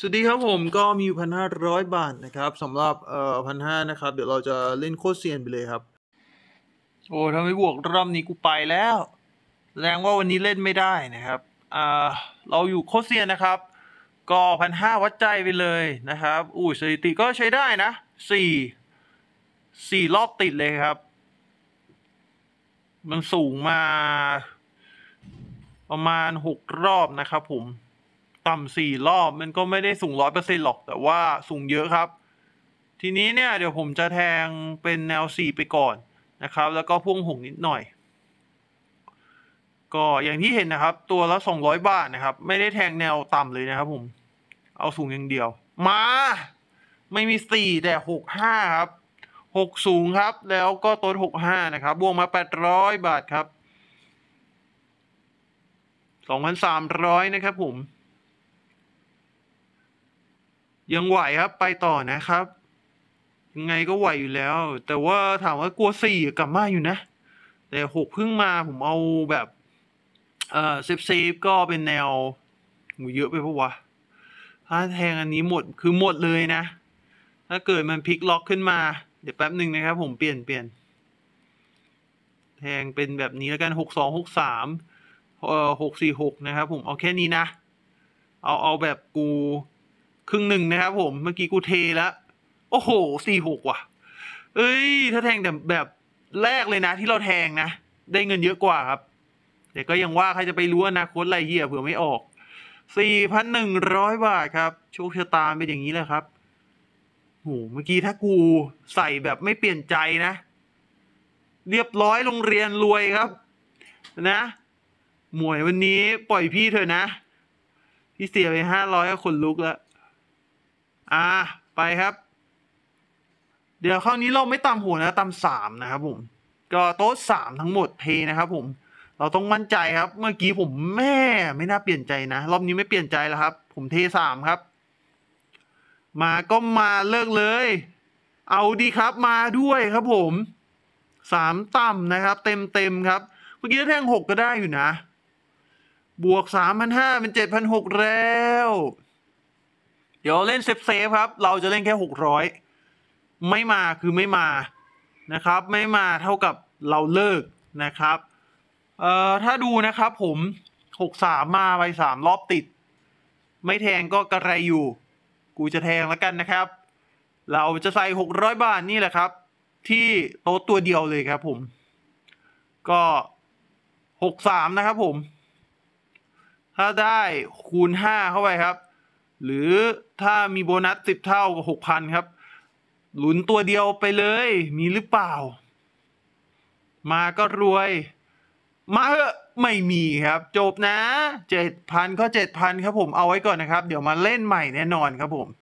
สวัสดีครับ ผมก็มีพันห้าร้อยบาทนะครับสำหรับเอ่อพันห้านะครับ เดี๋ยวเราจะเล่นโคตรเซียนไปเลยครับ โอ้ทำไมบวกรอบนี้กูไปแล้วแรงว่าวันนี้เล่นไม่ได้นะครับอ่าเราอยู่โคตรเซียนนะครับก็พันห้าวัดใจไปเลยนะครับ อู้สถิติก็ใช้ได้นะสี่สี่รอบติดเลยครับ มันสูงมา ประมาณหกรอบนะครับผมต่ำสี่รอบมันก็ไม่ได้สูงร้อยเปอร์เซ็นหรอก แต่ว่าสูงเยอะครับ ทีนี้เนี่ยเดี๋ยวผมจะแทงเป็นแนวสี่ไปก่อนนะครับ แล้วก็พ่วงหงนิดหน่อย ก็อย่างที่เห็นนะครับ ตัวละสองร้อยบาทนะครับ ไม่ได้แทงแนวต่ำเลยนะครับ ผม เอาสูงอย่างเดียว มา ไม่มีสี่แต่หกห้าครับหกสูงครับ แล้วก็ต้นหกห้านะครับบวกมาแปดร้อยบาทครับสองพันสามร้อยนะครับผมยังไหวครับ ไปต่อนะครับ ยังไงก็ไหวอยู่แล้ว แต่ว่าถามว่ากลัวสี่กลับมาอยู่นะ แต่หกเพิ่งมาผมเอาแบบเอ่อเซฟเซฟก็เป็นแนวหูเยอะไปปะวะถ้าแทงอันนี้หมดคือหมดเลยนะ ถ้าเกิดมันพลิกล็อกขึ้นมาเดี๋ยวแป๊บหนึ่งนะครับ ผมเปลี่ยนเปลี่ยนแทงเป็นแบบนี้แล้วกันหกสองหกสามเอ่อหกสี่หกนะครับ ผมเอาแค่นี้นะ เอาเอาแบบกูครึ่งหนึ่งนะครับผม เมื่อกี้กูเทแล้วโอ้โห สี่หกว่ะเอ้ย ถ้าแทงแต่แบบแรกเลยนะที่เราแทงนะได้เงินเยอะกว่าครับ แต่ก็ยังว่าใครจะไปรู้อนาคตอะไรเหี้ยเผื่อไม่ออก สี่พันหนึ่งร้อยบาทครับโชคชะตาเป็นอย่างนี้แหละครับ โห เมื่อกี้ถ้ากูใส่แบบไม่เปลี่ยนใจนะ เรียบร้อยโรงเรียนรวยครับ นะหมวยวันนี้ปล่อยพี่เถอะนะ พี่เสียไปห้าร้อยก็คนลุกแล้วอ่าไปครับ เดี๋ยวคราวนี้เราไม่ตามหัวนะตามสามนะครับผมก็โต๊ะสามทั้งหมดเทนะครับ ผมเราต้องมั่นใจครับ เมื่อกี้ผมแม่ไม่น่าเปลี่ยนใจนะ รอบนี้ไม่เปลี่ยนใจแล้วครับ ผมเทสามครับ มาก็มาเลิกเลย เอาดีครับมาด้วยครับผมสามต่ำนะครับเต็มเต็มครับ เมื่อกี้แท่งหกก็ได้อยู่นะ บวกสามพันห้าเป็นเจ็ดพันหกแล้วเดี๋ยวเล่นเซฟเซฟครับเราจะเล่นแค่หกร้อยไม่มาคือไม่มานะครับ ไม่มาเท่ากับเราเลิกนะครับเอ่อถ้าดูนะครับผมหกสามมาไปสามรอบติด ไม่แทงก็กระไรอยู่กูจะแทงแล้วกันนะครับเราจะใส่หกร้อยบาทนี่แหละครับ ที่โต๊ะตัวเดียวเลยครับผมก็หกสามนะครับผม ถ้าได้คูณห้าเข้าไปครับหรือถ้ามีโบนัสสิบเท่าก็หกพันครับหลุนตัวเดียวไปเลยมีหรือเปล่ามาก็รวย มาเอะไม่มีครับจบนะเจ็ดพันก็เจ็ดพันครับผมเอาไว้ก่อนนะครับเดี๋ยวมาเล่นใหม่แน่นอนครับผม